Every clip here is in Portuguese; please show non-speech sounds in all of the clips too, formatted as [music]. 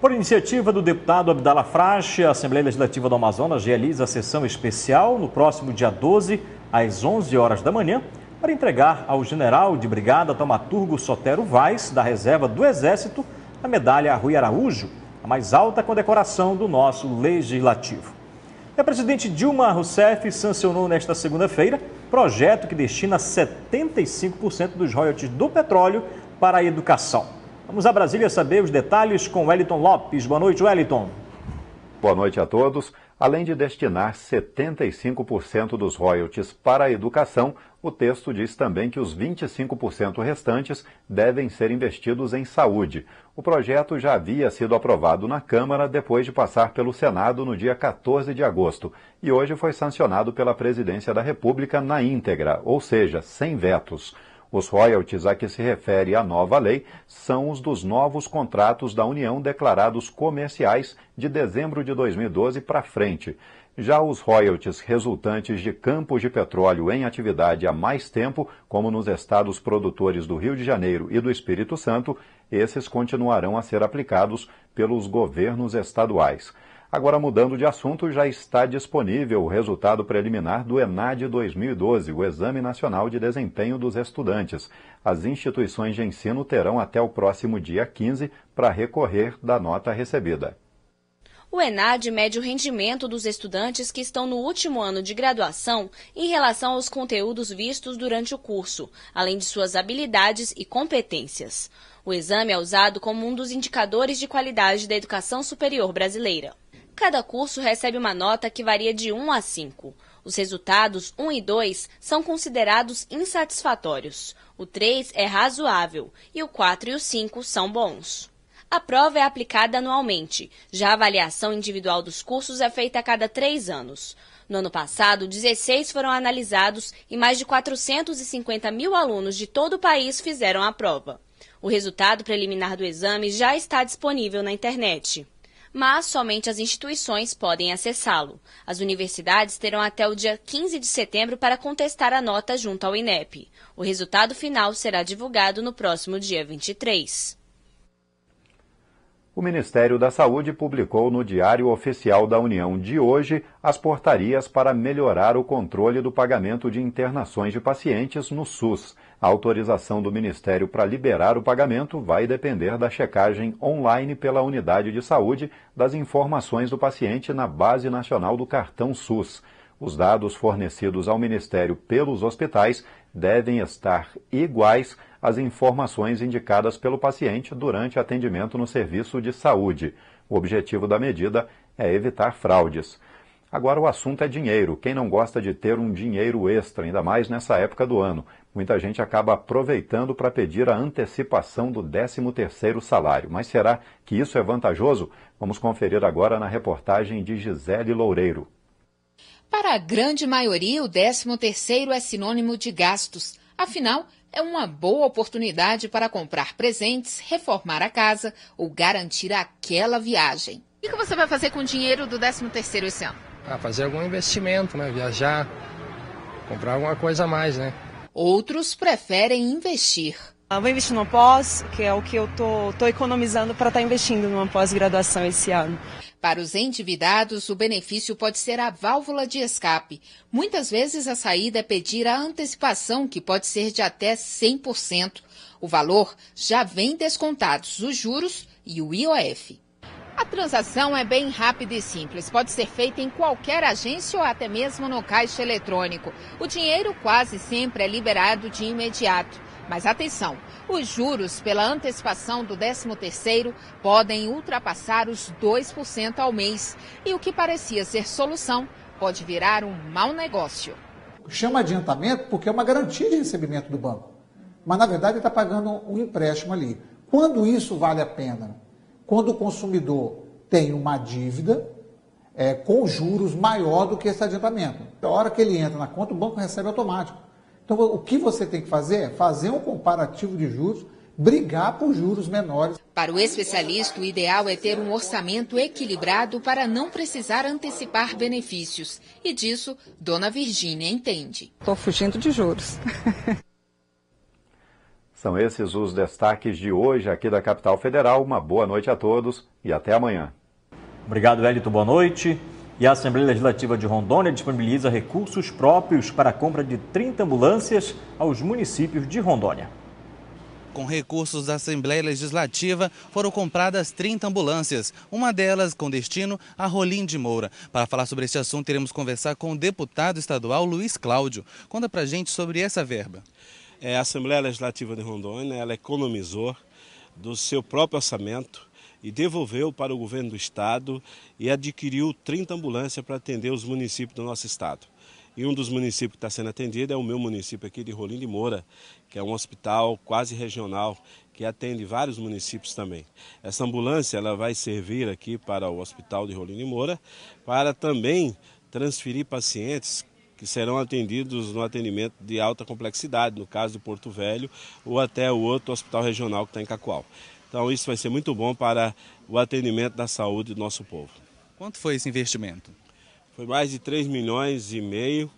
Por iniciativa do deputado Abdala Frache, a Assembleia Legislativa do Amazonas realiza a sessão especial no próximo dia 12, às 11 horas da manhã, para entregar ao general de brigada Tomaturgo Sotero Vaz, da reserva do Exército, a medalha Rui Araújo, a mais alta condecoração do nosso legislativo. A presidente Dilma Rousseff sancionou nesta segunda-feira projeto que destina 75% dos royalties do petróleo para a educação. Vamos a Brasília saber os detalhes com Wellington Lopes. Boa noite, Wellington. Boa noite a todos. Além de destinar 75% dos royalties para a educação, o texto diz também que os 25% restantes devem ser investidos em saúde. O projeto já havia sido aprovado na Câmara depois de passar pelo Senado no dia 14 de agosto e hoje foi sancionado pela Presidência da República na íntegra, ou seja, sem vetos. Os royalties a que se refere a nova lei são os dos novos contratos da União declarados comerciais de dezembro de 2012 para frente. Já os royalties resultantes de campos de petróleo em atividade há mais tempo, como nos estados produtores do Rio de Janeiro e do Espírito Santo, esses continuarão a ser aplicados pelos governos estaduais. Agora, mudando de assunto, já está disponível o resultado preliminar do ENAD 2012, o Exame Nacional de Desempenho dos Estudantes. As instituições de ensino terão até o próximo dia 15 para recorrer da nota recebida. O ENAD mede o rendimento dos estudantes que estão no último ano de graduação em relação aos conteúdos vistos durante o curso, além de suas habilidades e competências. O exame é usado como um dos indicadores de qualidade da educação superior brasileira. Cada curso recebe uma nota que varia de 1 a 5. Os resultados 1 e 2 são considerados insatisfatórios. O 3 é razoável e o 4 e o 5 são bons. A prova é aplicada anualmente. Já a avaliação individual dos cursos é feita a cada três anos. No ano passado, 16 foram analisados e mais de 450 mil alunos de todo o país fizeram a prova. O resultado preliminar do exame já está disponível na internet mas somente as instituições podem acessá-lo. As universidades terão até o dia 15 de setembro para contestar a nota junto ao INEP. O resultado final será divulgado no próximo dia 23 o Ministério da Saúde publicou no Diário Oficial da União de hoje as portarias para melhorar o controle do pagamento de internações de pacientes no SUS. A autorização do Ministério para liberar o pagamento vai depender da checagem online pela unidade de saúde das informações do paciente na Base Nacional do Cartão SUS. Os dados fornecidos ao Ministério pelos hospitais devem estar iguais as informações indicadas pelo paciente durante atendimento no serviço de saúde. O objetivo da medida é evitar fraudes. Agora o assunto é dinheiro. Quem não gosta de ter um dinheiro extra, ainda mais nessa época do ano? Muita gente acaba aproveitando para pedir a antecipação do 13º salário. Mas será que isso é vantajoso? Vamos conferir agora na reportagem de Gisele Loureiro. Para a grande maioria, o 13º é sinônimo de gastos. Afinal, é uma boa oportunidade para comprar presentes, reformar a casa ou garantir aquela viagem. O que você vai fazer com o dinheiro do 13º esse ano? Ah, fazer algum investimento, né? Viajar, comprar alguma coisa a mais, né? Outros preferem investir. Eu ah, vou investir no pós, que é o que eu tô, tô economizando para estar tá investindo numa pós-graduação esse ano. Para os endividados, o benefício pode ser a válvula de escape. Muitas vezes a saída é pedir a antecipação, que pode ser de até 100%. O valor já vem descontados os juros e o IOF. A transação é bem rápida e simples. Pode ser feita em qualquer agência ou até mesmo no caixa eletrônico. O dinheiro quase sempre é liberado de imediato. Mas atenção, os juros pela antecipação do 13º podem ultrapassar os 2% ao mês e o que parecia ser solução pode virar um mau negócio. Chama adiantamento porque é uma garantia de recebimento do banco, mas na verdade está pagando um empréstimo ali. Quando isso vale a pena? Quando o consumidor tem uma dívida é, com juros maior do que esse adiantamento. A hora que ele entra na conta, o banco recebe automático. Então, o que você tem que fazer é fazer um comparativo de juros, brigar por juros menores. Para o especialista, o ideal é ter um orçamento equilibrado para não precisar antecipar benefícios. E disso, Dona Virgínia entende. Estou fugindo de juros. [laughs] São esses os destaques de hoje aqui da Capital Federal. Uma boa noite a todos e até amanhã. Obrigado, Elito. Boa noite. E a Assembleia Legislativa de Rondônia disponibiliza recursos próprios para a compra de 30 ambulâncias aos municípios de Rondônia. Com recursos da Assembleia Legislativa, foram compradas 30 ambulâncias, uma delas com destino a Rolim de Moura. Para falar sobre este assunto, teremos conversar com o deputado estadual Luiz Cláudio. Conta pra gente sobre essa verba. É, a Assembleia Legislativa de Rondônia, ela economizou do seu próprio orçamento e devolveu para o governo do estado e adquiriu 30 ambulâncias para atender os municípios do nosso estado. E um dos municípios que está sendo atendido é o meu município aqui de Rolim de Moura, que é um hospital quase regional que atende vários municípios também. Essa ambulância ela vai servir aqui para o hospital de Rolim de Moura para também transferir pacientes que serão atendidos no atendimento de alta complexidade, no caso do Porto Velho, ou até o outro hospital regional que está em Cacoal. Então isso vai ser muito bom para o atendimento da saúde do nosso povo. Quanto foi esse investimento? Foi mais de 3 milhões e meio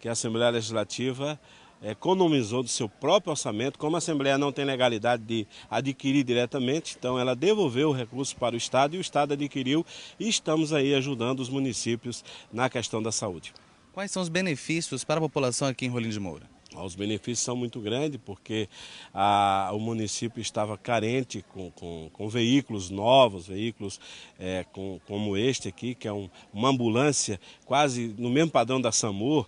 que a Assembleia Legislativa eh, economizou do seu próprio orçamento. Como a Assembleia não tem legalidade de adquirir diretamente, então ela devolveu o recurso para o Estado e o Estado adquiriu e estamos aí ajudando os municípios na questão da saúde. Quais são os benefícios para a população aqui em Rolim de Moura? Os benefícios são muito grandes porque a, ah, o município estava carente com, com, com veículos novos, veículos é, com, como este aqui, que é um, uma ambulância quase no mesmo padrão da SAMUR,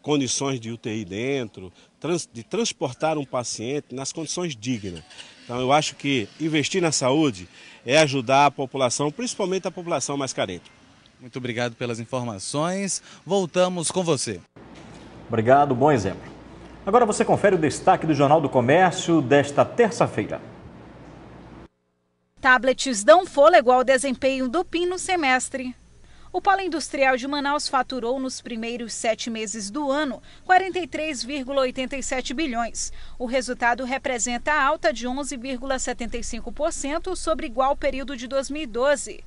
condições de UTI dentro, trans, de transportar um paciente nas condições dignas. Então eu acho que investir na saúde é ajudar a população, principalmente a população mais carente. Muito obrigado pelas informações. Voltamos com você. Obrigado, bom exemplo. Agora você confere o destaque do Jornal do Comércio desta terça-feira. Tablets dão fôlego ao desempenho do PIN no semestre. O Polo Industrial de Manaus faturou nos primeiros sete meses do ano 43,87 bilhões. O resultado representa a alta de 11,75% sobre igual período de 2012.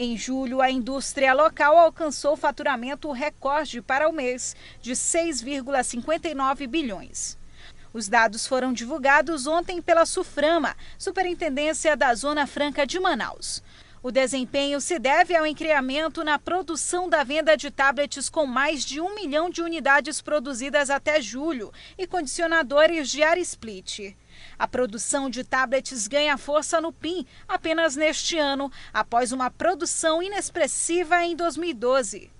Em julho, a indústria local alcançou faturamento recorde para o mês de 6,59 bilhões. Os dados foram divulgados ontem pela SUFRAMA, Superintendência da Zona Franca de Manaus. O desempenho se deve ao incremento na produção da venda de tablets com mais de um milhão de unidades produzidas até julho e condicionadores de ar split. A produção de tablets ganha força no PIN apenas neste ano, após uma produção inexpressiva em 2012.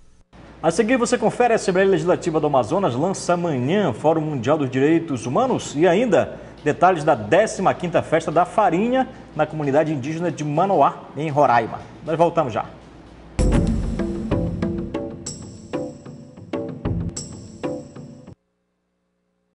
A seguir, você confere a Assembleia Legislativa do Amazonas lança amanhã Fórum Mundial dos Direitos Humanos e ainda Detalhes da 15ª Festa da Farinha na comunidade indígena de Manoá, em Roraima. Nós voltamos já.